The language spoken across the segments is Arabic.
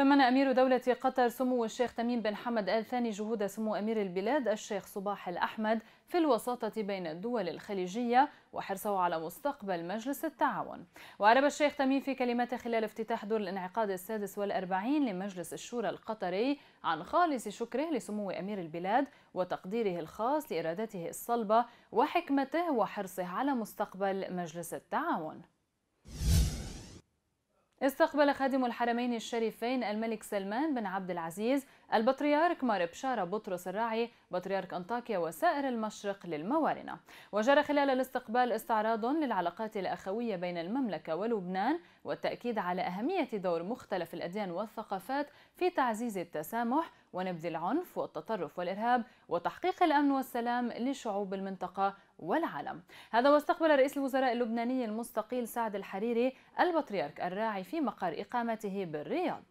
ثمن أمير دولة قطر سمو الشيخ تميم بن حمد آل ثاني جهود سمو أمير البلاد الشيخ صباح الأحمد في الوساطة بين الدول الخليجية وحرصه على مستقبل مجلس التعاون وعرب الشيخ تميم في كلمته خلال افتتاح دور الانعقاد السادس والأربعين لمجلس الشورى القطري عن خالص شكره لسمو أمير البلاد وتقديره الخاص لإرادته الصلبة وحكمته وحرصه على مستقبل مجلس التعاون استقبل خادم الحرمين الشريفين الملك سلمان بن عبد العزيز البطريرك مار بشارة بطرس الراعي بطريرك أنطاكيا وسائر المشرق للموارنة وجرى خلال الاستقبال استعراض للعلاقات الأخوية بين المملكة ولبنان والتأكيد على أهمية دور مختلف الأديان والثقافات في تعزيز التسامح ونبذ العنف والتطرف والإرهاب وتحقيق الأمن والسلام لشعوب المنطقة والعالم هذا واستقبل رئيس الوزراء اللبناني المستقيل سعد الحريري البطريرك الراعي في مقر إقامته بالرياض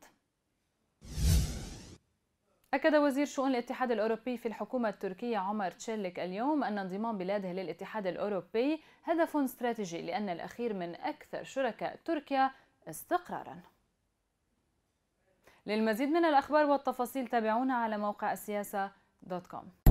أكد وزير شؤون الاتحاد الأوروبي في الحكومة التركية عمر تشيلك اليوم أن انضمام بلاده للاتحاد الأوروبي هدف استراتيجي لأن الأخير من أكثر شركاء تركيا استقراراً للمزيد من الأخبار والتفاصيل تابعونا على موقع السياسة دوت كوم